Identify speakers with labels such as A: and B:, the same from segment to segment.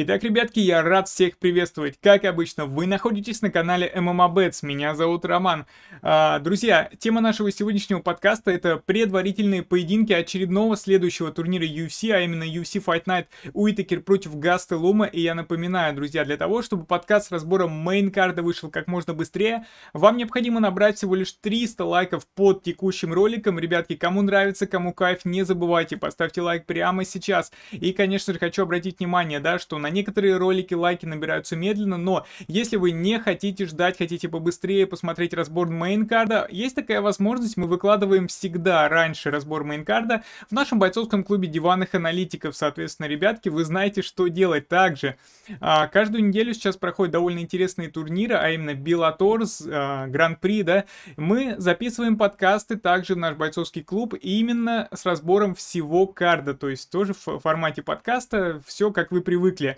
A: Итак, ребятки, я рад всех приветствовать. Как обычно, вы находитесь на канале MMABets. Меня зовут Роман. А, друзья, тема нашего сегодняшнего подкаста это предварительные поединки очередного следующего турнира UFC, а именно UFC Fight Night Уитакер против Гаста Лума. И я напоминаю, друзья, для того, чтобы подкаст с разбором мейн-карда вышел как можно быстрее, вам необходимо набрать всего лишь 300 лайков под текущим роликом. Ребятки, кому нравится, кому кайф, не забывайте, поставьте лайк прямо сейчас. И, конечно же, хочу обратить внимание, да, что на на некоторые ролики лайки набираются медленно, но если вы не хотите ждать, хотите побыстрее посмотреть разбор мейнкарда, есть такая возможность, мы выкладываем всегда раньше разбор мейнкарда в нашем бойцовском клубе диванных аналитиков, соответственно, ребятки, вы знаете, что делать также. А, каждую неделю сейчас проходят довольно интересные турниры, а именно Белатор, а, Гран-при, да, мы записываем подкасты также в наш бойцовский клуб именно с разбором всего карда, то есть тоже в формате подкаста, все как вы привыкли.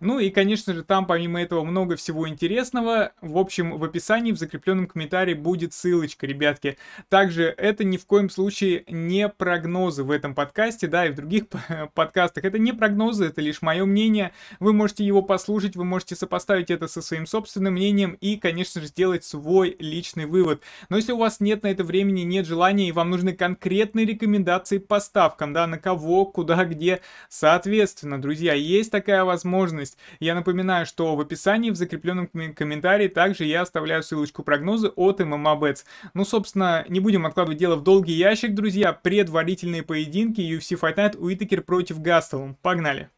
A: Ну и, конечно же, там помимо этого много всего интересного. В общем, в описании, в закрепленном комментарии будет ссылочка, ребятки. Также это ни в коем случае не прогнозы в этом подкасте, да, и в других подкастах. Это не прогнозы, это лишь мое мнение. Вы можете его послушать, вы можете сопоставить это со своим собственным мнением и, конечно же, сделать свой личный вывод. Но если у вас нет на это времени, нет желания, и вам нужны конкретные рекомендации по ставкам, да, на кого, куда, где, соответственно, друзья, есть такая возможность доходность. Я напоминаю, что в описании, в закрепленном комментарии, также я оставляю ссылочку прогнозы от MMABets. Ну, собственно, не будем откладывать дело в долгий ящик, друзья. Предварительные поединки UFC Fight Night Уитакер против Гастелум. Погнали!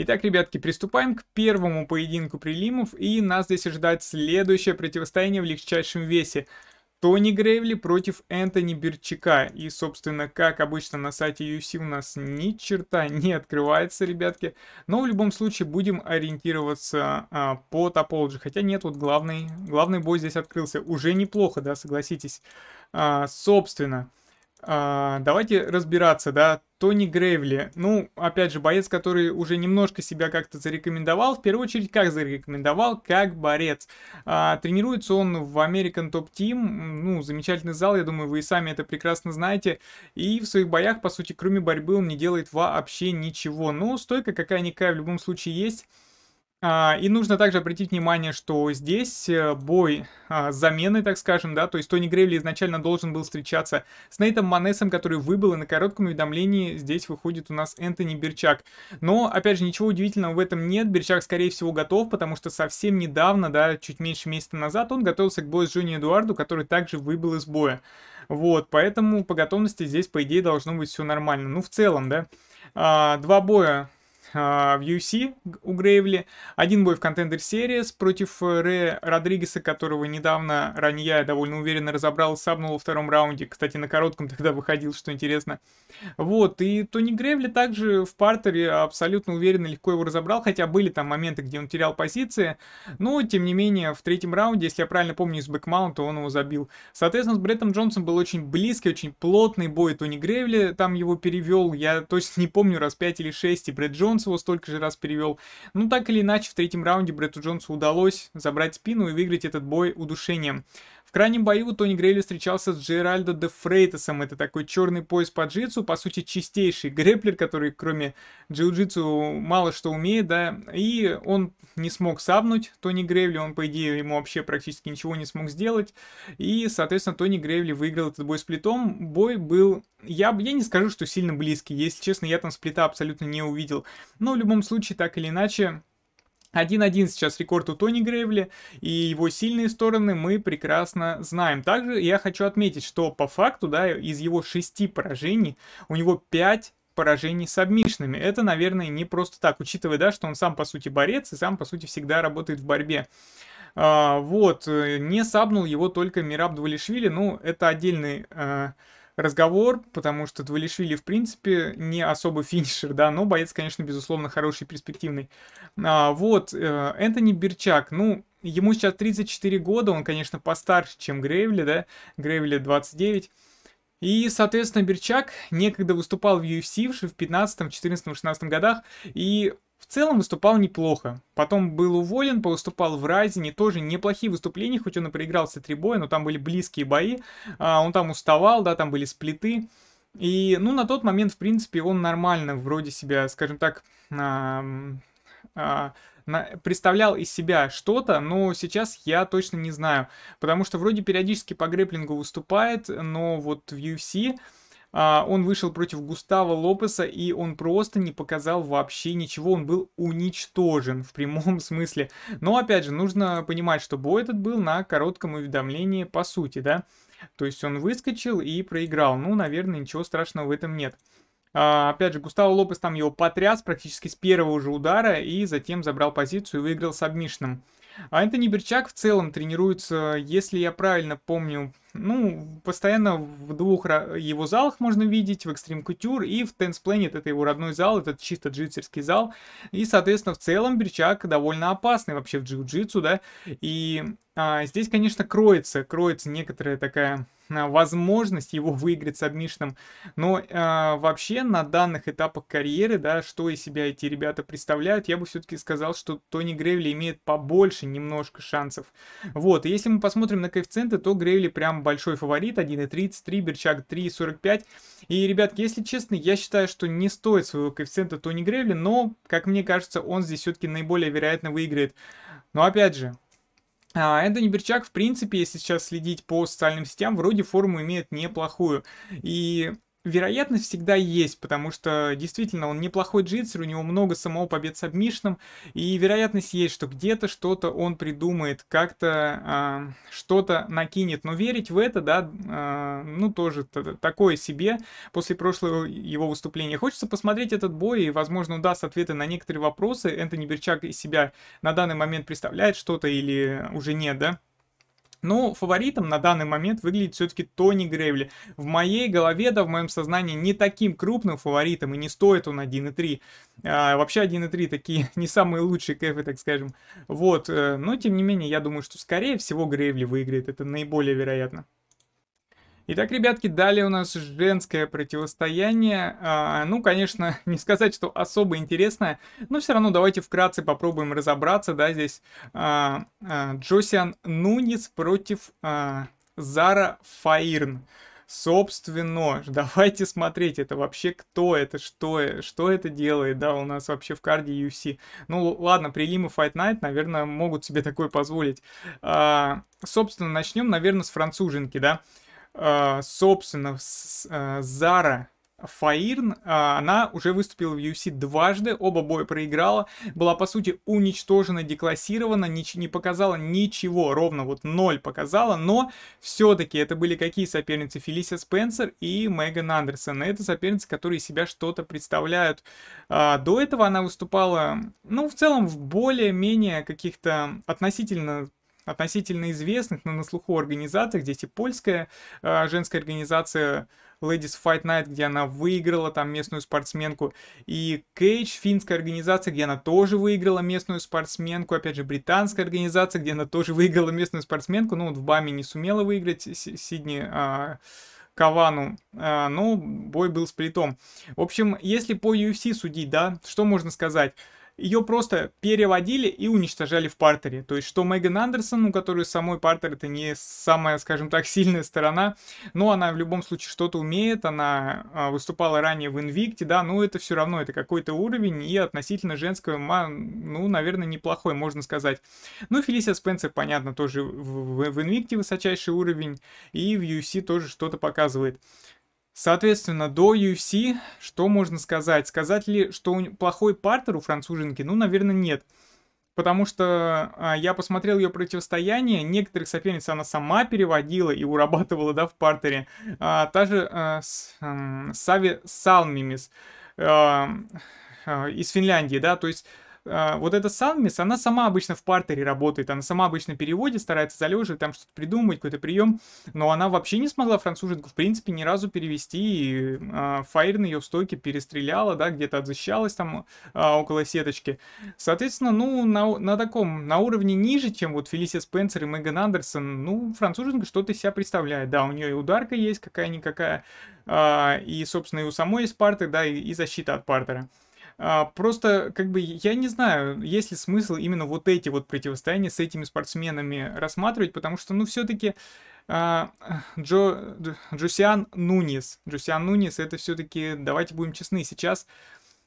A: Итак, ребятки, приступаем к первому поединку прилимов, и нас здесь ожидает следующее противостояние в легчайшем весе. Тони Грейвли против Энтони Берчика. И, собственно, как обычно на сайте UFC у нас ни черта не открывается, ребятки. Но в любом случае будем ориентироваться а, по топологии. Хотя нет, вот главный, главный бой здесь открылся. Уже неплохо, да, согласитесь. А, собственно, а, давайте разбираться, да, Тони Грейвли. Ну, опять же, боец, который уже немножко себя как-то зарекомендовал. В первую очередь, как зарекомендовал, как борец. А, тренируется он в American Top Team. Ну, замечательный зал, я думаю, вы и сами это прекрасно знаете. И в своих боях, по сути, кроме борьбы, он не делает вообще ничего. Но стойка какая-никакая в любом случае есть. А, и нужно также обратить внимание, что здесь э, бой а, с заменой, так скажем, да, то есть Тони Грейвли изначально должен был встречаться с Нейтом Манесом, который выбыл, и на коротком уведомлении здесь выходит у нас Энтони Берчак. Но, опять же, ничего удивительного в этом нет, Берчак, скорее всего, готов, потому что совсем недавно, да, чуть меньше месяца назад, он готовился к бою с Джонни Эдуарду, который также выбыл из боя. Вот, поэтому по готовности здесь, по идее, должно быть все нормально. Ну, в целом, да. А, два боя а, в UFC у Грейвли, один бой в Contender Series против э, Ре Родригеса, которого недавно ранее довольно уверенно разобрал, сабнул во втором раунде. Кстати, на коротком тогда выходил, что интересно. Вот, и Тони Грейвли также в партере абсолютно уверенно легко его разобрал, хотя были там моменты, где он терял позиции, но, тем не менее, в третьем раунде, если я правильно помню, из бэкмаунта он его забил. Соответственно, с Бреттом Джонсом был очень близкий, очень плотный бой Тони Грейвли, там его перевел, я точно не помню, раз 5 или 6, и Брэд Джонс Джонс его столько же раз перевел. но ну, так или иначе, в третьем раунде Бретту Джонсу удалось забрать спину и выиграть этот бой удушением. В крайнем бою Тони Грейли встречался с Джеральдо де Фрейтесом. Это такой черный пояс по джитсу, по сути, чистейший греплер, который кроме джиу-джитсу мало что умеет, да. И он не смог сабнуть Тони Грейли. он, по идее, ему вообще практически ничего не смог сделать. И, соответственно, Тони Грейли выиграл этот бой сплитом. Бой был... Я, я не скажу, что сильно близкий. Если честно, я там сплита абсолютно не увидел. Но в любом случае, так или иначе, 1-1 сейчас рекорд у Тони Грейвли, и его сильные стороны мы прекрасно знаем. Также я хочу отметить, что по факту, да, из его 6 поражений у него 5 поражений с обмишными. Это, наверное, не просто так, учитывая, да, что он сам, по сути, борец и сам, по сути, всегда работает в борьбе. А, вот, э, не сабнул его только Мираб Двалишвили, ну, это отдельный... А, разговор, потому что Двалишвили, в принципе, не особо финишер, да, но боец, конечно, безусловно, хороший, перспективный. А, вот, э, Энтони Берчак, ну, ему сейчас 34 года, он, конечно, постарше, чем Грейвли, да, Грейвли 29. И, соответственно, Берчак некогда выступал в UFC в 15, 14, 16 годах, и в целом выступал неплохо. Потом был уволен, поуступал в Райзене. Тоже неплохие выступления, хоть он и проигрался три боя, но там были близкие бои. А, он там уставал, да, там были сплиты. И, ну, на тот момент, в принципе, он нормально вроде себя, скажем так, а, а, на, представлял из себя что-то, но сейчас я точно не знаю. Потому что вроде периодически по грэплингу выступает, но вот в UFC а, он вышел против Густава Лопеса, и он просто не показал вообще ничего, он был уничтожен в прямом смысле. Но, опять же, нужно понимать, что бой этот был на коротком уведомлении по сути, да? То есть он выскочил и проиграл. Ну, наверное, ничего страшного в этом нет. А, опять же, Густаво Лопес там его потряс практически с первого же удара и затем забрал позицию и выиграл с сабмишном. А Энтони Берчак в целом тренируется, если я правильно помню, ну, постоянно в двух его залах можно видеть, в Extreme Couture и в Tense Planet, это его родной зал, это чисто джитсерский зал. И, соответственно, в целом Берчак довольно опасный вообще в джиу-джитсу, да. И а, здесь, конечно, кроется, кроется некоторая такая а, возможность его выиграть с обмишным. Но э, вообще на данных этапах карьеры, да, что из себя эти ребята представляют, я бы все-таки сказал, что Тони Грейвли имеет побольше немножко шансов. Вот, и если мы посмотрим на коэффициенты, то Грейвли прям большой фаворит, 1.33, Берчак 3.45. И, ребятки если честно, я считаю, что не стоит своего коэффициента Тони Гревли, но, как мне кажется, он здесь все-таки наиболее вероятно выиграет. Но, опять же, а, Энтони Берчак, в принципе, если сейчас следить по социальным сетям, вроде форму имеет неплохую. И вероятность всегда есть, потому что действительно он неплохой джитсер, у него много самого побед с обмишном, и вероятность есть, что где-то что-то он придумает, как-то э, что-то накинет. Но верить в это, да, э, ну тоже такое себе. После прошлого его выступления хочется посмотреть этот бой, и, возможно, он даст ответы на некоторые вопросы. Энтони Берчак из себя на данный момент представляет что-то или уже нет, да? Но фаворитом на данный момент выглядит все-таки Тони Гревли. В моей голове, да, в моем сознании не таким крупным фаворитом и не стоит он 1.3. А, вообще 1.3 такие не самые лучшие кэфы, так скажем. Вот, э, но тем не менее, я думаю, что скорее всего Гревли выиграет, это наиболее вероятно. Итак, ребятки, далее у нас женское противостояние. А, ну, конечно, не сказать, что особо интересное, но все равно давайте вкратце попробуем разобраться. Да, здесь а, а, Джосиан Нунис против а, Зара Фаирн. Собственно, давайте смотреть, это вообще кто это, что, что это делает, да, у нас вообще в карде UFC. Ну, ладно, прилимы Fight Night, наверное, могут себе такое позволить. А, собственно, начнем, наверное, с француженки, да. А, а, собственно, а, Зара Фаирн, а, она уже выступила в UFC дважды, оба боя проиграла, была, по сути, уничтожена, деклассирована, не, не показала ничего, ровно вот ноль показала, но все-таки это были какие соперницы? Фелисия Спенсер и Меган Андерсон. Это соперницы, которые себя что-то представляют. до этого она выступала, ну, в целом, в более-менее каких-то относительно относительно известных, но на слуху организациях. Здесь и типа польская э, женская организация Ladies Fight Night, где она выиграла там местную спортсменку, и Cage финская организация, где она тоже выиграла местную спортсменку, опять же, британская организация, где она тоже выиграла местную спортсменку, ну, вот в БАМе не сумела выиграть Сидни, а, Кавану, а, но ну, бой был с плитом. В общем, если по UFC судить, да, что можно сказать? ее просто переводили и уничтожали в партере. То есть, что Меган Андерсон, у которой самой партер это не самая, скажем так, сильная сторона, но она в любом случае что-то умеет, она а, выступала ранее в Инвикте, да, но это все равно, это какой-то уровень и относительно женского ну, наверное, неплохой, можно сказать. Ну, Фелисия Спенсер, понятно, тоже в, в, в Invicte высочайший уровень и в UFC тоже что-то показывает. Соответственно, до UFC что можно сказать? Сказать ли, что плохой партер у француженки? Ну, наверное, нет. Потому что а, я посмотрел ее противостояние, некоторых соперниц она сама переводила и урабатывала, да, в партере. А, та же а, с, а, Сави Салмимис а, а, из Финляндии, да, то есть а, вот эта Санмис, она сама обычно в партере работает, она сама обычно переводит, старается залеживать, там что-то придумать, какой-то прием, но она вообще не смогла француженку, в принципе, ни разу перевести, и э, а, Фаерин ее в стойке перестреляла, да, где-то отзащищалась там э, около сеточки. Соответственно, ну, на, на таком, на уровне ниже, чем вот Фелисия Спенсер и Меган Андерсон, ну, француженка что-то из себя представляет, да, у нее и ударка есть какая-никакая, э, и, собственно, и у самой есть партер, да, и, и защита от партера. А, просто, как бы, я не знаю, есть ли смысл именно вот эти вот противостояния с этими спортсменами рассматривать, потому что, ну, все-таки... А, Джо, Джусиан Нунис. Джусиан Нунис это все-таки, давайте будем честны, сейчас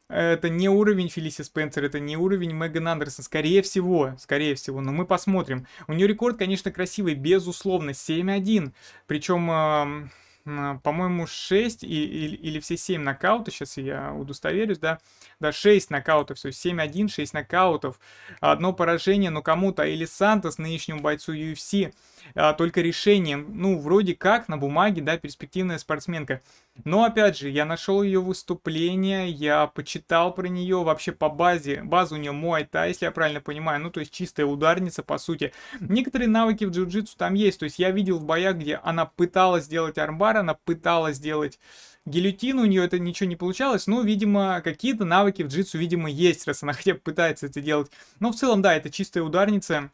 A: это не уровень Фелиси Спенсер, это не уровень Меган Андерсон, скорее всего, скорее всего, но мы посмотрим. У нее рекорд, конечно, красивый, безусловно, 7-1, причем по-моему, 6 и, или, или все 7 нокаутов, сейчас я удостоверюсь, да, да, 6 нокаутов, все, 7-1, 6 нокаутов, одно поражение, но кому-то или Сантос, нынешнему бойцу UFC, а, только решением. Ну, вроде как, на бумаге, да, перспективная спортсменка. Но, опять же, я нашел ее выступление, я почитал про нее вообще по базе. База у нее мой. Да, если я правильно понимаю. Ну, то есть чистая ударница, по сути. Некоторые навыки в джиу-джитсу там есть. То есть я видел в боях, где она пыталась сделать армбар, она пыталась сделать гильотину, у нее это ничего не получалось, но, видимо, какие-то навыки в джитсу, видимо, есть, раз она хотя бы пытается это делать. Но в целом, да, это чистая ударница,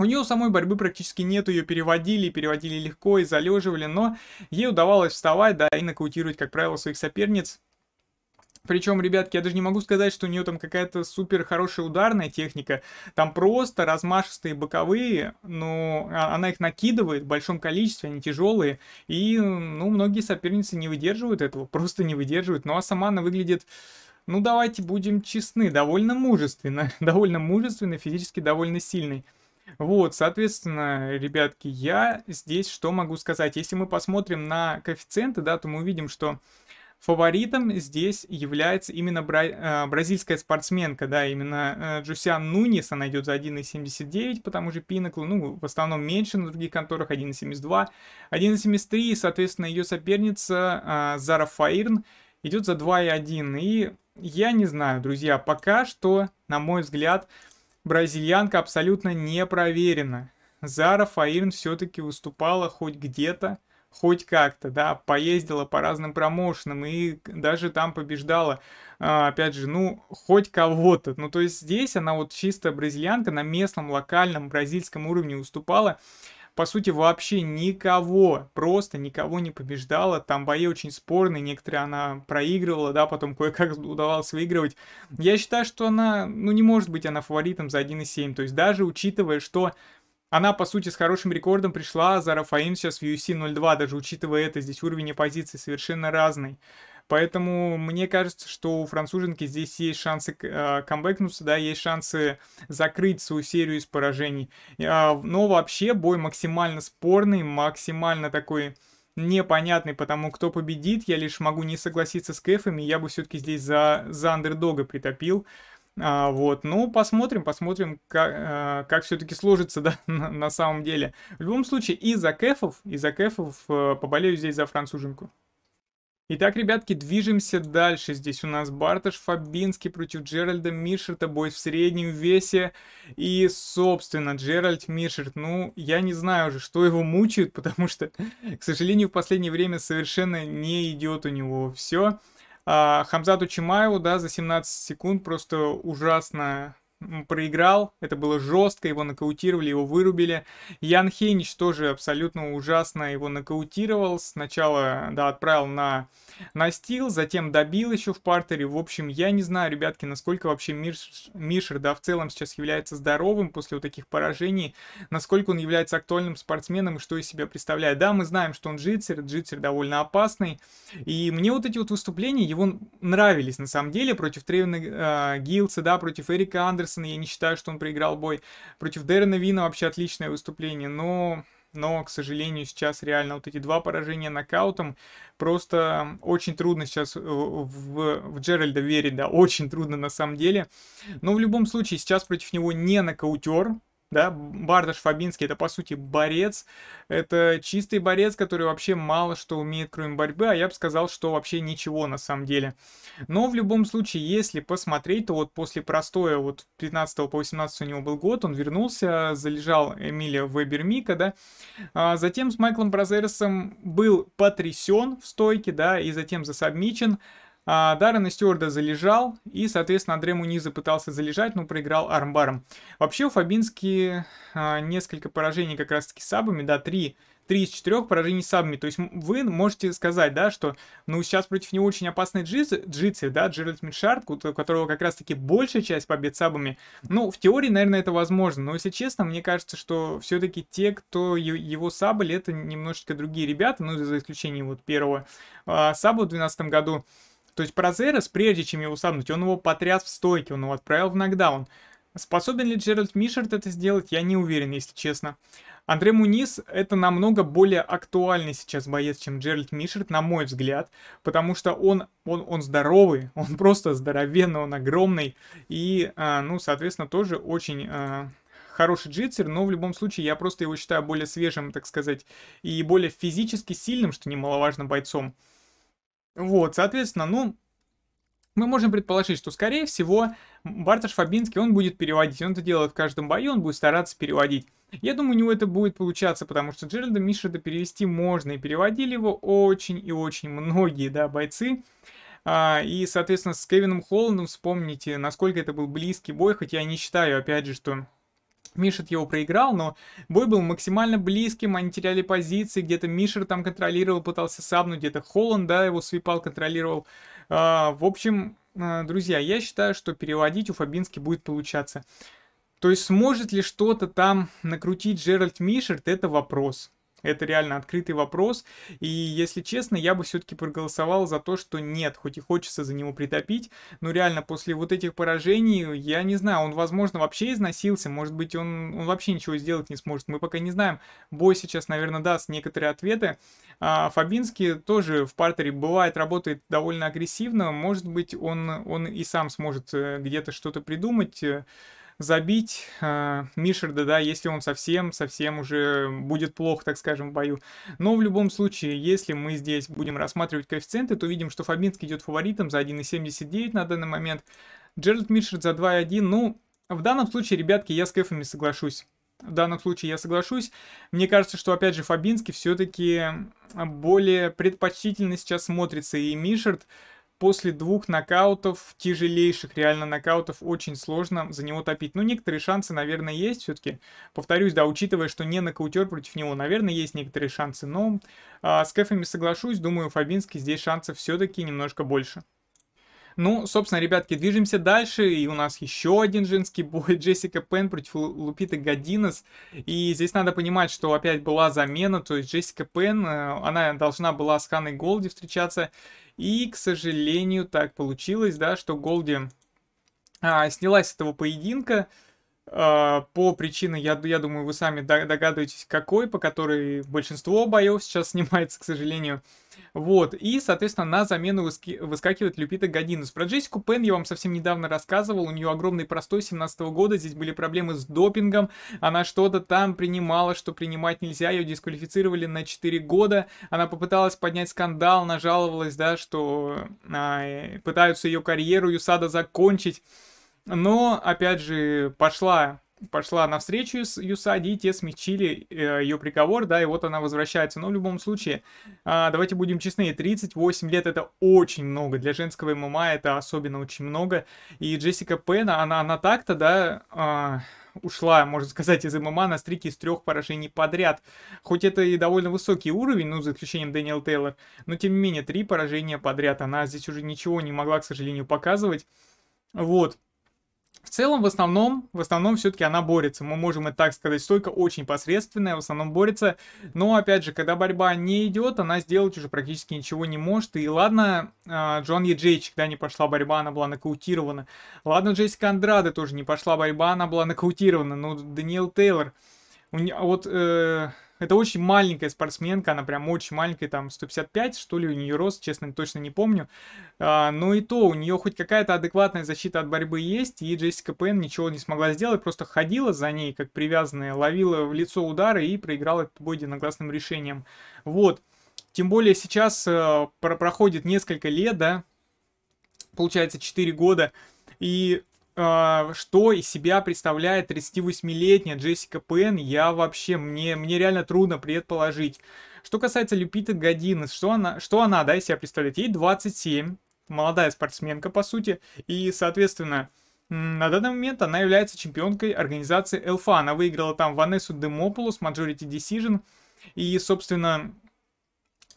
A: у нее самой борьбы практически нет, ее переводили, переводили легко и залеживали, но ей удавалось вставать, да, и нокаутировать, как правило, своих соперниц. Причем, ребятки, я даже не могу сказать, что у нее там какая-то супер хорошая ударная техника. Там просто размашистые боковые, но а, она их накидывает в большом количестве, они тяжелые. И, ну, многие соперницы не выдерживают этого, просто не выдерживают. Ну, а сама она выглядит, ну, давайте будем честны, довольно мужественно. довольно мужественно, физически довольно сильной. Вот, соответственно, ребятки, я здесь что могу сказать? Если мы посмотрим на коэффициенты, да, то мы увидим, что фаворитом здесь является именно бра э, бразильская спортсменка, да, именно э, Джусиан Нунис, она идет за 1,79 потому что же ну, в основном меньше на других конторах, 1,72, 1,73, соответственно, ее соперница э, Зара Фаирн идет за 2,1, и я не знаю, друзья, пока что, на мой взгляд, Бразильянка абсолютно не проверена. Зара Фаирн все-таки выступала хоть где-то, хоть как-то, да, поездила по разным промоушенам и даже там побеждала, а, опять же, ну, хоть кого-то. Ну, то есть здесь она вот чисто бразильянка на местном, локальном, бразильском уровне уступала по сути, вообще никого, просто никого не побеждала. Там бои очень спорные, некоторые она проигрывала, да, потом кое-как удавалось выигрывать. Я считаю, что она, ну, не может быть она фаворитом за 1,7. То есть даже учитывая, что она, по сути, с хорошим рекордом пришла за Рафаим сейчас в UFC 02, даже учитывая это, здесь уровень оппозиции совершенно разный. Поэтому мне кажется, что у француженки здесь есть шансы э, камбэкнуться, да, есть шансы закрыть свою серию из поражений. Э, но вообще бой максимально спорный, максимально такой непонятный, потому кто победит, я лишь могу не согласиться с кэфами, я бы все-таки здесь за, за андердога притопил. А, вот, ну, посмотрим, посмотрим, как, а, как все-таки сложится, да, на, на самом деле. В любом случае, и за кэфов, и за кэфов а, поболею здесь за француженку. Итак, ребятки, движемся дальше. Здесь у нас Барташ Фабинский против Джеральда Мишерта. Бой в среднем весе. И, собственно, Джеральд Мишерт. Ну, я не знаю уже, что его мучает, потому что, к сожалению, в последнее время совершенно не идет у него все. А, Хамзату Чимаеву, да, за 17 секунд просто ужасно проиграл, это было жестко, его нокаутировали, его вырубили. Ян Хейнич тоже абсолютно ужасно его нокаутировал, сначала, да, отправил на на стил затем добил еще в партере. В общем, я не знаю, ребятки, насколько вообще Миш, Мишер, да, в целом сейчас является здоровым после вот таких поражений, насколько он является актуальным спортсменом и что из себя представляет. Да, мы знаем, что он джитсер, джитсер довольно опасный, и мне вот эти вот выступления его нравились на самом деле против Тревина э, Гилса, да, против Эрика Андерса, Андерсона. Я не считаю, что он проиграл бой. Против Дэрена Вина вообще отличное выступление, но... Но, к сожалению, сейчас реально вот эти два поражения нокаутом просто очень трудно сейчас в, в, в Джеральда верить, да, очень трудно на самом деле. Но в любом случае сейчас против него не нокаутер, да, Бардаш Фабинский, это по сути борец, это чистый борец, который вообще мало что умеет, кроме борьбы, а я бы сказал, что вообще ничего на самом деле. Но в любом случае, если посмотреть, то вот после простоя, вот 15 по 18 у него был год, он вернулся, залежал Эмилия Вебермика, да, а затем с Майклом Бразерсом был потрясен в стойке, да, и затем засобмичен, а, Даррена Стюарда залежал, и, соответственно, Андре Муниза пытался залежать, но проиграл армбаром. Вообще у Фабински а, несколько поражений как раз-таки сабами, да, три три из четырех поражений сабами. То есть вы можете сказать, да, что ну сейчас против него очень опасный джиз, джитси, да, Джеральд Мишард, у которого как раз-таки большая часть побед сабами. Ну, в теории, наверное, это возможно, но если честно, мне кажется, что все-таки те, кто его сабали, это немножечко другие ребята, ну, за исключением вот первого а, саба в 2012 году. То есть Прозерес, прежде чем его сабнуть, он его потряс в стойке, он его отправил в нокдаун. Способен ли Джеральд Мишерт это сделать, я не уверен, если честно. Андрей Мунис это намного более актуальный сейчас боец, чем Джеральд Мишерт, на мой взгляд, потому что он, он, он здоровый, он просто здоровенный, он огромный, и, э, ну, соответственно, тоже очень... Э, хороший джитсер, но в любом случае я просто его считаю более свежим, так сказать, и более физически сильным, что немаловажно, бойцом. Вот, соответственно, ну, мы можем предположить, что, скорее всего, Барташ Фабинский, он будет переводить. Он это делает в каждом бою, он будет стараться переводить. Я думаю, у него это будет получаться, потому что Джеральда Мишеда перевести можно, и переводили его очень и очень многие, да, бойцы. А, и, соответственно, с Кевином Холландом вспомните, насколько это был близкий бой, хотя я не считаю, опять же, что Мишет его проиграл, но бой был максимально близким, они теряли позиции, где-то Мишер там контролировал, пытался сабнуть, где-то Холланд, да, его свипал, контролировал. А, в общем, а, друзья, я считаю, что переводить у Фабински будет получаться. То есть сможет ли что-то там накрутить Джеральд Мишерт, это вопрос. Это реально открытый вопрос. И, если честно, я бы все-таки проголосовал за то, что нет, хоть и хочется за него притопить, но реально после вот этих поражений, я не знаю, он, возможно, вообще износился, может быть, он, он вообще ничего сделать не сможет. Мы пока не знаем. Бой сейчас, наверное, даст некоторые ответы. А Фабинский тоже в партере бывает, работает довольно агрессивно. Может быть, он, он и сам сможет э, где-то что-то придумать. Э, забить э, а, Мишерда, да, если он совсем-совсем уже будет плохо, так скажем, в бою. Но в любом случае, если мы здесь будем рассматривать коэффициенты, то видим, что Фабинский идет фаворитом за 1,79 на данный момент. Джеральд Мишерд за 2,1. Ну, в данном случае, ребятки, я с кэфами соглашусь. В данном случае я соглашусь. Мне кажется, что, опять же, Фабинский все-таки более предпочтительно сейчас смотрится. И Мишерт, после двух нокаутов, тяжелейших реально нокаутов, очень сложно за него топить. Ну, некоторые шансы, наверное, есть все-таки. Повторюсь, да, учитывая, что не нокаутер против него, наверное, есть некоторые шансы. Но а, с кэфами соглашусь, думаю, Фабинский здесь шансов все-таки немножко больше. Ну, собственно, ребятки, движемся дальше. И у нас еще один женский бой. Джессика Пен против Лупиты Годинес. И здесь надо понимать, что опять была замена. То есть Джессика Пен, э, она должна была с Ханой Голди встречаться. И, к сожалению, так получилось, да, что Голди а, снялась с этого поединка. А, по причине, я, я думаю, вы сами догадываетесь, какой, по которой большинство боев сейчас снимается, к сожалению. Вот, и, соответственно, на замену выски, выскакивает Люпита Годинус. Про Джессику Пен я вам совсем недавно рассказывал, у нее огромный простой 17 -го года, здесь были проблемы с допингом, она что-то там принимала, что принимать нельзя, ее дисквалифицировали на 4 года, она попыталась поднять скандал, нажаловалась, да, что а, э, пытаются ее карьеру Юсада закончить, но, опять же, пошла пошла навстречу с Юсади, и те смягчили э, ее приговор, да, и вот она возвращается. Но в любом случае, э, давайте будем честны, 38 лет это очень много, для женского ММА это особенно очень много. И Джессика Пена, она, она так-то, да, э, ушла, можно сказать, из ММА на стрике из трех поражений подряд. Хоть это и довольно высокий уровень, ну, за исключением Дэниел Тейлор, но тем не менее, три поражения подряд. Она здесь уже ничего не могла, к сожалению, показывать. Вот. В целом, в основном, в основном все-таки она борется. Мы можем и так сказать, стойка очень посредственная, в основном борется. Но, опять же, когда борьба не идет, она сделать уже практически ничего не может. И ладно, а, Джон Еджейч, когда не пошла борьба, она была нокаутирована. Ладно, Джессика Андрада тоже не пошла борьба, она была нокаутирована. Но Даниэл Тейлор, у не... вот... Э это очень маленькая спортсменка, она прям очень маленькая, там 155, что ли, у нее рост, честно, точно не помню. А, но и то, у нее хоть какая-то адекватная защита от борьбы есть, и Джессика Пен ничего не смогла сделать, просто ходила за ней, как привязанная, ловила в лицо удары и проиграла этот бой единогласным решением. Вот. Тем более сейчас э, про проходит несколько лет, да, получается 4 года, и а, что из себя представляет 38-летняя Джессика Пен, я вообще, мне, мне реально трудно предположить. Что касается Люпиты Годинес, что она, что она, да, из себя представляет? Ей 27, молодая спортсменка, по сути, и, соответственно, на данный момент она является чемпионкой организации ЭЛФА. Она выиграла там Ванессу Демополус, Majority Decision, и, собственно,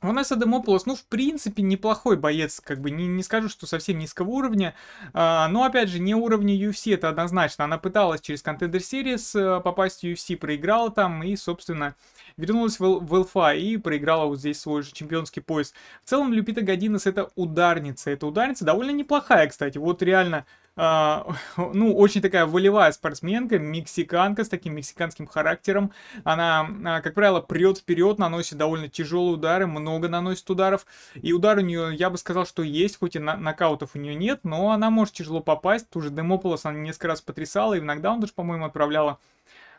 A: Ванесса ну, Демополос, ну, в принципе, неплохой боец, как бы, не, не скажу, что совсем низкого уровня, а, но, опять же, не уровня UFC, это однозначно. Она пыталась через Contender Series э, попасть в UFC, проиграла там и, собственно, вернулась в, в ЛФА и проиграла вот здесь свой же чемпионский пояс. В целом, Люпита Годинес это ударница, это ударница довольно неплохая, кстати, вот реально а, ну, очень такая волевая спортсменка, мексиканка с таким мексиканским характером. Она, а, как правило, прет вперед, наносит довольно тяжелые удары, много наносит ударов. И удар у нее, я бы сказал, что есть, хоть и нокаутов у нее нет, но она может тяжело попасть. Ту же Демополос она несколько раз потрясала, и иногда он даже, по-моему, отправляла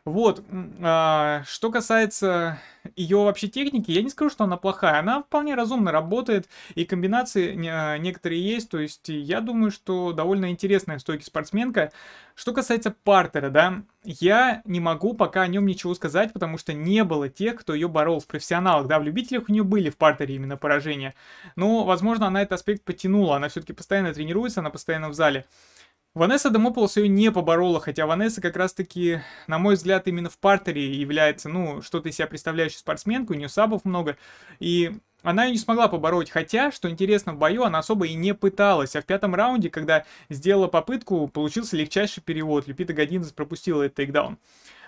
A: вот, а, что касается ее вообще техники, я не скажу, что она плохая, она вполне разумно работает, и комбинации а, некоторые есть, то есть я думаю, что довольно интересная в стойке спортсменка. Что касается партера, да, я не могу пока о нем ничего сказать, потому что не было тех, кто ее борол в профессионалах, да, в любителях у нее были в партере именно поражения, но, возможно, она этот аспект потянула, она все-таки постоянно тренируется, она постоянно в зале. Ванесса Демополос ее не поборола, хотя Ванесса как раз-таки, на мой взгляд, именно в партере является, ну, что-то себя представляющей спортсменку, у нее сабов много, и она ее не смогла побороть, хотя, что интересно, в бою она особо и не пыталась. А в пятом раунде, когда сделала попытку, получился легчайший перевод. Люпита Годинес пропустила этот тейкдаун.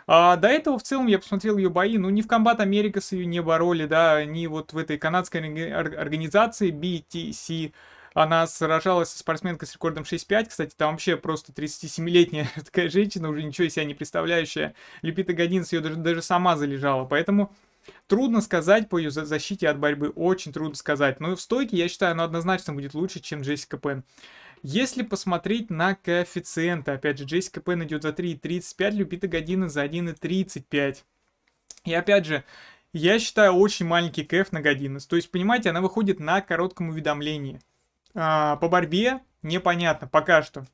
A: А, до этого, в целом, я посмотрел ее бои, ну, ни в Комбат Америка с ее не бороли, да, ни вот в этой канадской организации BTC, она сражалась с спортсменкой с рекордом 6-5. Кстати, там вообще просто 37-летняя такая женщина, уже ничего из себя не представляющая. Лепита Годинс ее даже, даже сама залежала. Поэтому Трудно сказать по ее защите от борьбы, очень трудно сказать. Но в стойке, я считаю, она однозначно будет лучше, чем Джессика Пен. Если посмотреть на коэффициенты, опять же, Джессика Пен идет за 3,35, Любита Година за 1,35. И опять же, я считаю очень маленький кэф на Годинес. То есть, понимаете, она выходит на коротком уведомлении. А, по борьбе непонятно пока что.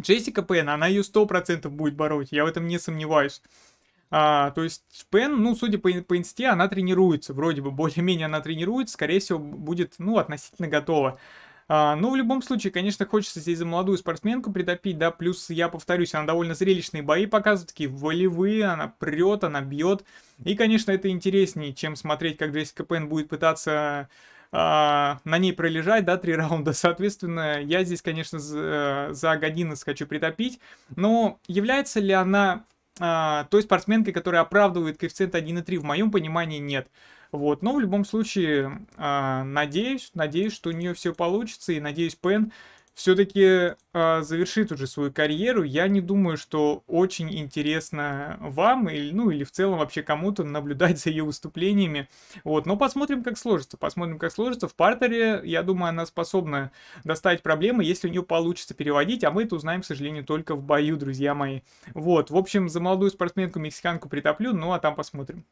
A: Джессика Пен, она ее 100% будет бороть, я в этом не сомневаюсь. А, то есть Пен, ну, судя по, по инсте, она тренируется, вроде бы более-менее она тренируется, скорее всего, будет, ну, относительно готова. А, ну, в любом случае, конечно, хочется здесь за молодую спортсменку притопить, да, плюс, я повторюсь, она довольно зрелищные бои показывает, такие волевые, она прет, она бьет, и, конечно, это интереснее, чем смотреть, как Джессика Пен будет пытаться а, на ней пролежать, да, три раунда. Соответственно, я здесь, конечно, э, за, за Годинес хочу притопить. Но является ли она а, той спортсменкой, которая оправдывает коэффициент 1,3? В моем понимании нет. Вот, но в любом случае, а, надеюсь, надеюсь, что у нее все получится, и надеюсь, Пен все-таки э, а, завершит уже свою карьеру. Я не думаю, что очень интересно вам или, ну, или в целом вообще кому-то наблюдать за ее выступлениями. Вот, но посмотрим, как сложится. Посмотрим, как сложится. В партере, я думаю, она способна доставить проблемы, если у нее получится переводить, а мы это узнаем, к сожалению, только в бою, друзья мои. Вот, в общем, за молодую спортсменку-мексиканку притоплю, ну а там посмотрим.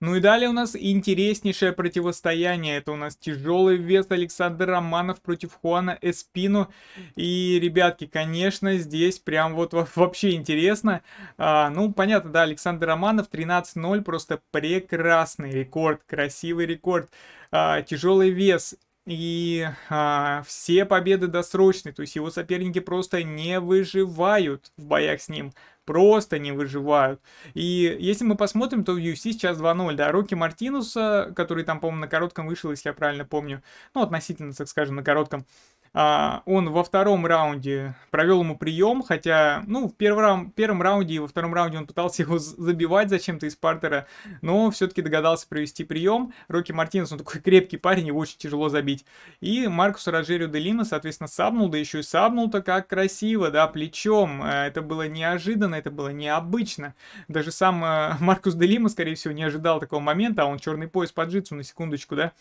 A: Ну и далее у нас интереснейшее противостояние. Это у нас тяжелый вес Александр Романов против Хуана Эспину. И, ребятки, конечно, здесь прям вот вообще интересно. А, ну, понятно, да, Александр Романов 13-0, просто прекрасный рекорд, красивый рекорд. А, тяжелый вес и а, все победы досрочные. то есть его соперники просто не выживают в боях с ним просто не выживают. И если мы посмотрим, то в UFC сейчас 2-0, да, Рокки Мартинуса, который там, по-моему, на коротком вышел, если я правильно помню, ну, относительно, так скажем, на коротком, а, он во втором раунде провел ему прием, хотя, ну, в первом, первом раунде и во втором раунде он пытался его забивать зачем-то из партера, но все-таки догадался провести прием. Рокки Мартинес, он такой крепкий парень, его очень тяжело забить. И Маркусу Рожерио де Лима, соответственно, сабнул, да еще и сабнул-то как красиво, да, плечом. А, это было неожиданно, это было необычно. Даже сам э, Маркус де Лима, скорее всего, не ожидал такого момента, а он черный пояс по на секундочку, да.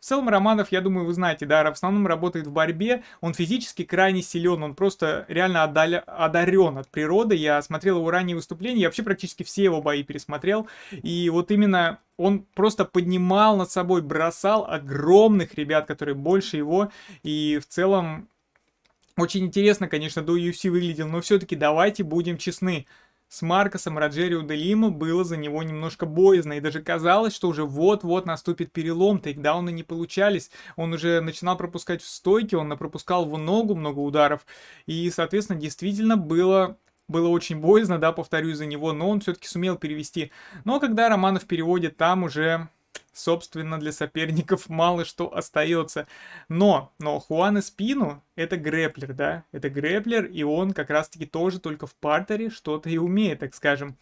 A: В целом, Романов, я думаю, вы знаете, да, в основном работает в борьбе, он физически крайне силен, он просто реально отдал... одарен от природы. Я смотрел его ранние выступления, я вообще практически все его бои пересмотрел. И вот именно он просто поднимал над собой, бросал огромных ребят, которые больше его. И в целом очень интересно, конечно, до UFC выглядел, но все-таки давайте будем честны. С Маркосом Роджерио де Лима было за него немножко боязно, и даже казалось, что уже вот-вот наступит перелом, тейкдауны не получались, он уже начинал пропускать в стойке, он пропускал в ногу много ударов, и, соответственно, действительно было было очень боязно, да, повторюсь за него, но он все-таки сумел перевести. Но ну, а когда Романов переводит, там уже собственно, для соперников мало что остается. Но, но Хуан спину, это грэплер, да, это грэплер, и он как раз-таки тоже только в партере что-то и умеет, так скажем.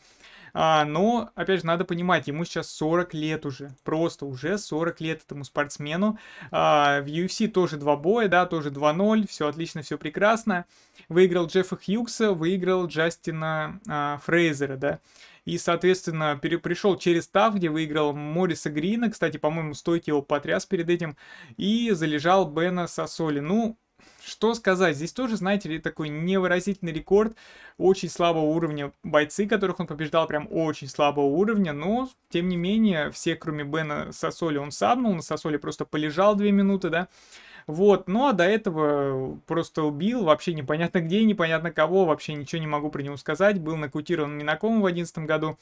A: А, но, опять же, надо понимать, ему сейчас 40 лет уже. Просто уже 40 лет этому спортсмену. А, в UFC тоже два боя, да, тоже 2-0. Все отлично, все прекрасно. Выиграл Джеффа Хьюкса, выиграл Джастина а, Фрейзера, да. И, соответственно, пришел через став, где выиграл Мориса Грина. Кстати, по-моему, стойки его потряс перед этим. И залежал Бена Сосоли. Ну, что сказать, здесь тоже, знаете ли, такой невыразительный рекорд очень слабого уровня бойцы, которых он побеждал прям очень слабого уровня, но, тем не менее, все, кроме Бена Сосоли, он сабнул, на Сосоли просто полежал 2 минуты, да, вот, ну а до этого просто убил, вообще непонятно где, непонятно кого, вообще ничего не могу про него сказать. Был нокаутирован Минаком в 2011 году.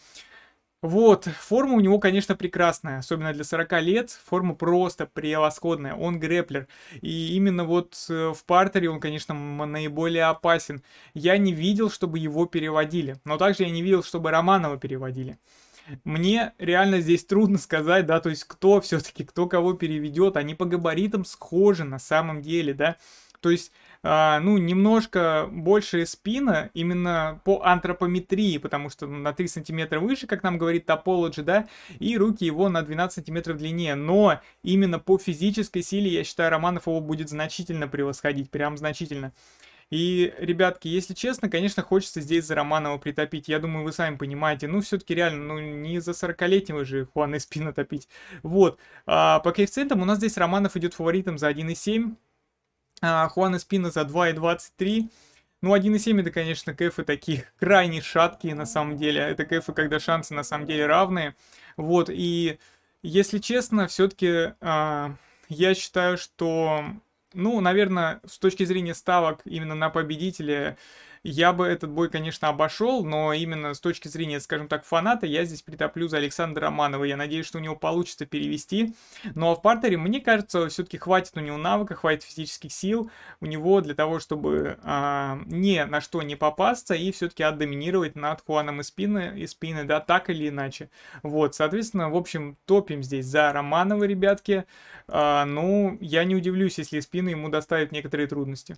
A: Вот, форма у него, конечно, прекрасная, особенно для 40 лет, форма просто превосходная, он грэплер, и именно вот э, в партере он, конечно, наиболее опасен. Я не видел, чтобы его переводили, но также я не видел, чтобы Романова переводили. Мне реально здесь трудно сказать, да, то есть кто все-таки, кто кого переведет, они по габаритам схожи на самом деле, да. То есть, э, ну, немножко больше спина именно по антропометрии, потому что на 3 сантиметра выше, как нам говорит топологи, да, и руки его на 12 сантиметров длиннее. Но именно по физической силе, я считаю, Романов его будет значительно превосходить, прям значительно. И, ребятки, если честно, конечно, хочется здесь за Романова притопить. Я думаю, вы сами понимаете. Ну, все-таки реально, ну, не за 40-летнего же Хуана Эспина топить. Вот. А, по коэффициентам у нас здесь Романов идет фаворитом за 1,7. А, Хуан Эспина за 2,23. Ну, 1,7 это, конечно, кэфы такие крайне шаткие, на самом деле. Это кэфы, когда шансы на самом деле равные. Вот, и если честно, все-таки э, а, я считаю, что ну, наверное, с точки зрения ставок именно на победителя я бы этот бой, конечно, обошел, но именно с точки зрения, скажем так, фаната, я здесь притоплю за Александра Романова. Я надеюсь, что у него получится перевести. Ну а в партере, мне кажется, все-таки хватит у него навыка, хватит физических сил у него для того, чтобы а, ни на что не попасться и все-таки отдоминировать над Хуаном и спины, и спины, да, так или иначе. Вот, соответственно, в общем, топим здесь за Романова, ребятки. А, ну, я не удивлюсь, если спины ему доставят некоторые трудности.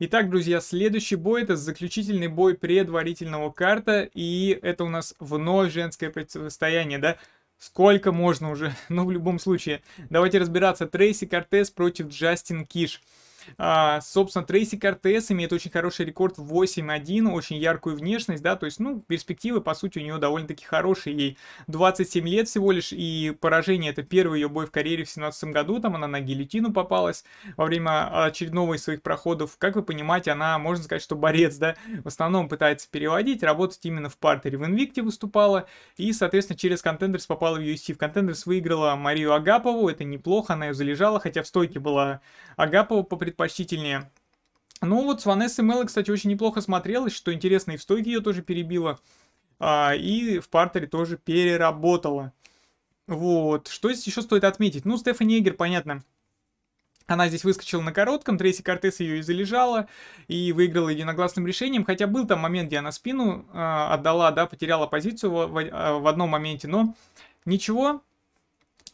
A: Итак, друзья, следующий бой это заключительный бой предварительного карта, и это у нас вновь женское противостояние, да? Сколько можно уже, но ну, в любом случае. Давайте разбираться. Трейси Кортес против Джастин Киш. А, собственно, Трейси Кортес имеет очень хороший рекорд 8-1, очень яркую внешность, да, то есть, ну, перспективы, по сути, у нее довольно-таки хорошие. Ей 27 лет всего лишь, и поражение, это первый ее бой в карьере в 17 году, там она на гильотину попалась во время очередного из своих проходов. Как вы понимаете, она, можно сказать, что борец, да, в основном пытается переводить, работать именно в партере. В Инвикте выступала, и, соответственно, через Contenders попала в UFC. В Contenders выиграла Марию Агапову, это неплохо, она ее залежала, хотя в стойке была Агапова по предприятию предпочтительнее. Ну вот с Ванессой Мелло, кстати, очень неплохо смотрелась, что интересно, и в стойке ее тоже перебила, а, и в партере тоже переработала. Вот, что здесь еще стоит отметить? Ну, Стефани Эгер, понятно, она здесь выскочила на коротком, Трейси Кортес ее и залежала, и выиграла единогласным решением, хотя был там момент, где она спину э, отдала, да, потеряла позицию в, в, а, в одном моменте, но ничего,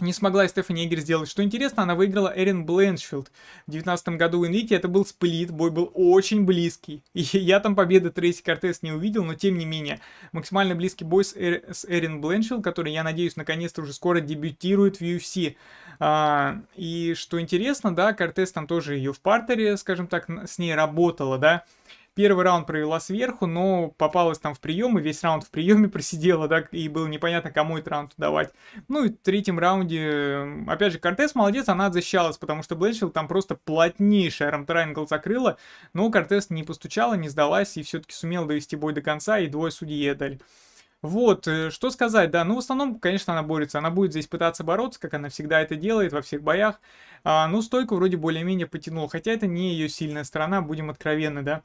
A: не смогла Стефани Эгер сделать. Что интересно, она выиграла Эрин Бленшфилд. В 2019 году в Энрике это был сплит, бой был очень близкий. И я там победы Трейси Кортес не увидел, но тем не менее. Максимально близкий бой с, Эр... с Эрин Бленшфилд, который, я надеюсь, наконец-то уже скоро дебютирует в UFC. А, и что интересно, да, Кортес там тоже ее в партере, скажем так, с ней работала, да. Первый раунд провела сверху, но попалась там в прием, и весь раунд в приеме просидела, да, и было непонятно, кому этот раунд давать. Ну и в третьем раунде, опять же, Кортес молодец, она защищалась, потому что Блэчфилд там просто плотнейший Арм Трайнгл закрыла, но Кортес не постучала, не сдалась, и все-таки сумела довести бой до конца, и двое судьи едали. Вот, э, что сказать, да, ну в основном, конечно, она борется, она будет здесь пытаться бороться, как она всегда это делает во всех боях, а, ну стойку вроде более-менее потянула, хотя это не ее сильная сторона, будем откровенны, да.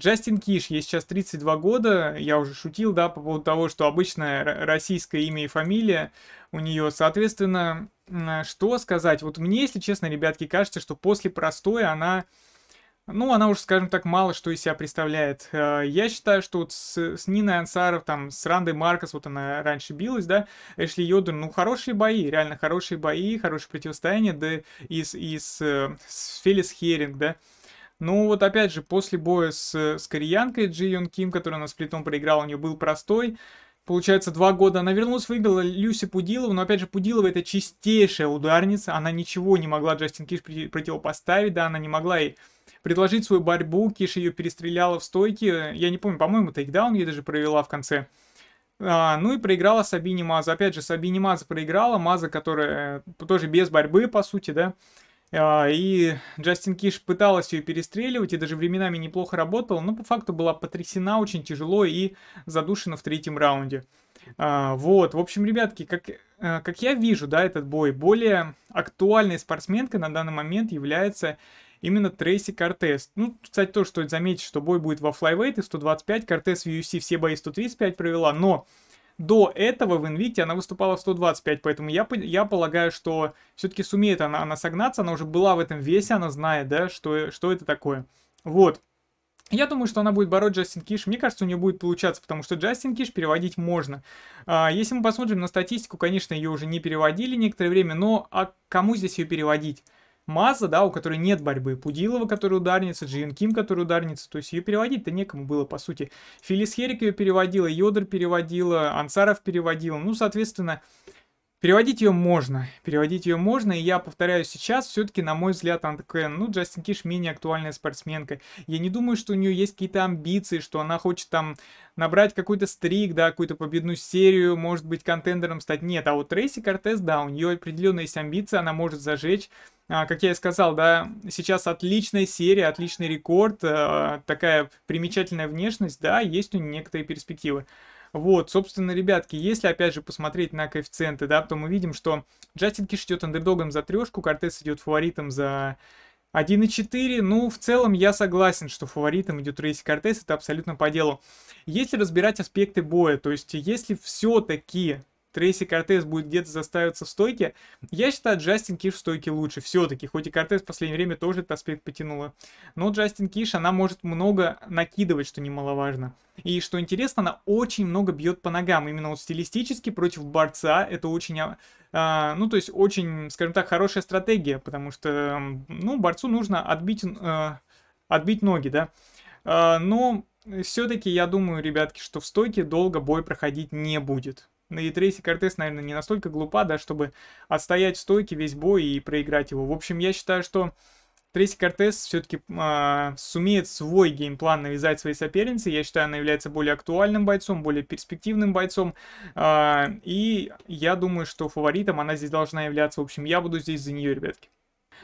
A: Джастин Киш, ей сейчас 32 года, я уже шутил, да, по поводу того, что обычное российское имя и фамилия у нее, соответственно, что сказать, вот мне, если честно, ребятки, кажется, что после простой она, ну, она уже, скажем так, мало что из себя представляет. Э, я считаю, что вот с, с Ниной Ансаров, там, с Рандой Маркос, вот она раньше билась, да, Эшли Йодер, ну, хорошие бои, реально хорошие бои, хорошее противостояние, да, и, и с, и с, э, с Фелис Херинг, да, ну вот опять же, после боя с, э, с кореянкой Джи Йон Ким, который у нас плитом проиграл, у нее был простой. Получается, два года она вернулась, выиграла Люси Пудилову, но опять же, Пудилова это чистейшая ударница, она ничего не могла Джастин Киш противопоставить, да, она не могла и предложить свою борьбу, Киш ее перестреляла в стойке, я не помню, по-моему, тейкдаун ей даже провела в конце. А, ну и проиграла Сабине Маза. Опять же, Сабине Маза проиграла, Маза, которая э, тоже без борьбы, по сути, да, а, и Джастин Киш пыталась ее перестреливать и даже временами неплохо работала, но по факту была потрясена очень тяжело и задушена в третьем раунде. А, вот, в общем, ребятки, как, э, как я вижу, да, этот бой, более актуальной спортсменкой на данный момент является именно Трейси Кортес. Ну, кстати, то, что заметить, что бой будет во флайвейт 125, Кортес в UFC все бои 135 провела, но до этого в Invicta она выступала в 125, поэтому я, я полагаю, что все-таки сумеет она, она согнаться, она уже была в этом весе, она знает, да, что, что это такое. Вот. Я думаю, что она будет бороть Джастин Киш. Мне кажется, у нее будет получаться, потому что Джастин Киш переводить можно. А, если мы посмотрим на статистику, конечно, ее уже не переводили некоторое время, но а кому здесь ее переводить? Маза, да, у которой нет борьбы, Пудилова, которая ударница, Джиен Ким, которая ударница, то есть ее переводить-то некому было, по сути. Филис Херик ее переводила, Йодер переводила, Ансаров переводила, ну, соответственно, Переводить ее можно, переводить ее можно, и я повторяю сейчас, все-таки, на мой взгляд, она такая, ну, Джастин Киш менее актуальная спортсменка. Я не думаю, что у нее есть какие-то амбиции, что она хочет там набрать какой-то стрик, да, какую-то победную серию, может быть, контендером стать. Нет, а вот Трейси Кортес, да, у нее определенно есть амбиции, она может зажечь, а, как я и сказал, да, сейчас отличная серия, отличный рекорд, а, такая примечательная внешность, да, есть у нее некоторые перспективы. Вот, собственно, ребятки, если опять же посмотреть на коэффициенты, да, то мы видим, что Джастин Киш идет андердогом за трешку, Кортес идет фаворитом за 1.4. Ну, в целом я согласен, что фаворитом идет Рейси Кортес, это абсолютно по делу. Если разбирать аспекты боя, то есть если все-таки Трейси Кортес будет где-то заставиться в стойке. Я считаю, Джастин Киш в стойке лучше все-таки, хоть и Кортес в последнее время тоже этот аспект потянула. Но Джастин Киш, она может много накидывать, что немаловажно. И что интересно, она очень много бьет по ногам, именно вот стилистически против борца, это очень а, а, ну, то есть очень, скажем так, хорошая стратегия, потому что, ну, борцу нужно отбить, э, отбить ноги, да. А, но все-таки я думаю, ребятки, что в стойке долго бой проходить не будет. На E3 Кортес, наверное, не настолько глупа, да, чтобы отстоять в стойке весь бой и проиграть его. В общем, я считаю, что Трейси Кортес все-таки э, а, сумеет свой геймплан навязать своей сопернице. Я считаю, она является более актуальным бойцом, более перспективным бойцом. Э, и я думаю, что фаворитом она здесь должна являться. В общем, я буду здесь за нее, ребятки.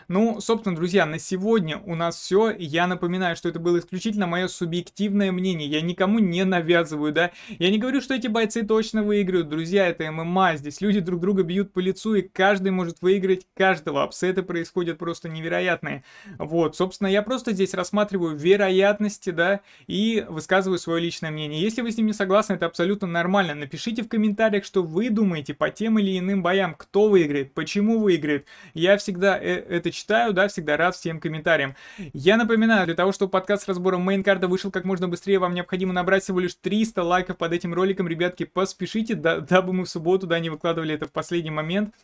A: Ну, собственно, друзья, на сегодня у нас все. Я напоминаю, что это было исключительно мое субъективное мнение. Я никому не навязываю, да. Я не говорю, что эти бойцы точно выиграют. Друзья, это ММА. Здесь люди друг друга бьют по лицу, и каждый может выиграть каждого. Апсеты происходят просто невероятные. Вот, собственно, я просто здесь рассматриваю вероятности, да, и высказываю свое личное мнение. Если вы с ним не согласны, это абсолютно нормально. Напишите в комментариях, что вы думаете по тем или иным боям, кто выиграет, почему выиграет. Я всегда э, это это читаю, да, всегда рад всем комментариям. Я напоминаю, для того, чтобы подкаст с разбором мейнкарда вышел как можно быстрее, вам необходимо набрать всего лишь 300 лайков под этим роликом. Ребятки, поспешите, да, дабы мы в субботу, да, не выкладывали это в последний момент.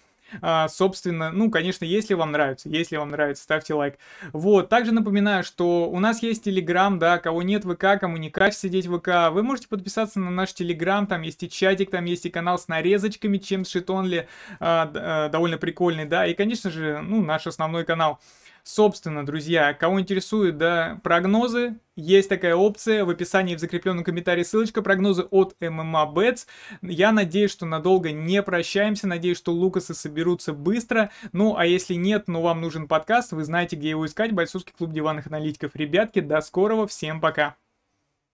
A: А, собственно, ну, конечно, если вам нравится, если вам нравится, ставьте лайк. Вот, также напоминаю, что у нас есть Телеграм, да, кого нет ВК, кому не кайф сидеть в ВК, вы можете подписаться на наш Телеграм, там есть и чатик, там есть и канал с нарезочками, чем с Шитонли, а, а, довольно прикольный, да, и, конечно же, ну, наш основной канал. Собственно, друзья, кого интересует, да, прогнозы, есть такая опция, в описании в закрепленном комментарии ссылочка, прогнозы от MMA Bets. Я надеюсь, что надолго не прощаемся, надеюсь, что Лукасы соберутся быстро. Ну, а если нет, но вам нужен подкаст, вы знаете, где его искать, Бойцовский клуб диванных аналитиков. Ребятки, до скорого, всем пока!